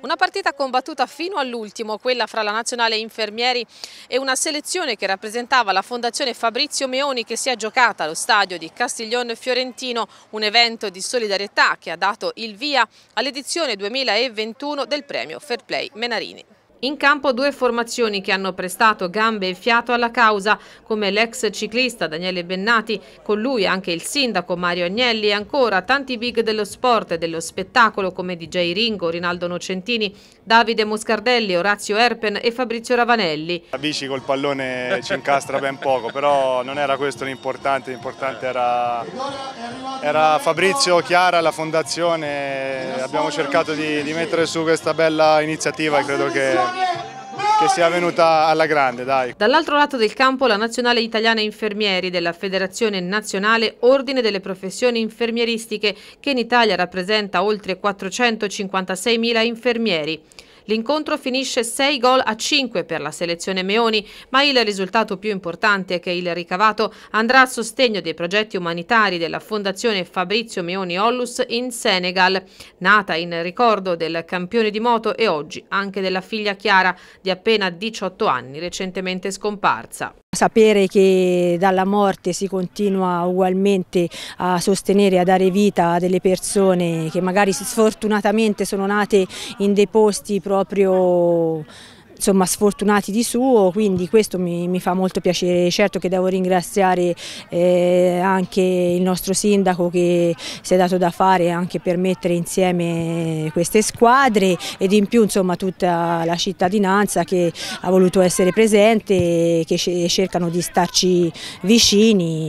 Una partita combattuta fino all'ultimo, quella fra la nazionale infermieri e una selezione che rappresentava la fondazione Fabrizio Meoni che si è giocata allo stadio di Castiglione Fiorentino, un evento di solidarietà che ha dato il via all'edizione 2021 del premio Fair Play Menarini. In campo due formazioni che hanno prestato gambe e fiato alla causa, come l'ex ciclista Daniele Bennati, con lui anche il sindaco Mario Agnelli e ancora tanti big dello sport e dello spettacolo come DJ Ringo, Rinaldo Nocentini, Davide Moscardelli, Orazio Erpen e Fabrizio Ravanelli. La bici col pallone ci incastra ben poco, però non era questo l'importante, l'importante era, era, Fabrizio, Chiara, la fondazione, abbiamo cercato di, di mettere su questa bella iniziativa e credo che che sia venuta alla grande. dai. Dall'altro lato del campo la Nazionale Italiana Infermieri della Federazione Nazionale Ordine delle Professioni Infermieristiche che in Italia rappresenta oltre 456.000 infermieri. L'incontro finisce 6 gol a 5 per la selezione Meoni, ma il risultato più importante è che il ricavato andrà a sostegno dei progetti umanitari della Fondazione Fabrizio Meoni Ollus in Senegal, nata in ricordo del campione di moto e oggi anche della figlia Chiara di appena 18 anni, recentemente scomparsa. Sapere che dalla morte si continua ugualmente a sostenere, a dare vita a delle persone che magari sfortunatamente sono nate in dei posti proprio insomma, sfortunati di suo, quindi questo mi, mi, fa molto piacere. Certo che devo ringraziare eh, anche il nostro sindaco che si è dato da fare anche per mettere insieme queste squadre ed in più insomma, tutta la cittadinanza che ha voluto essere presente e che cercano di starci vicini.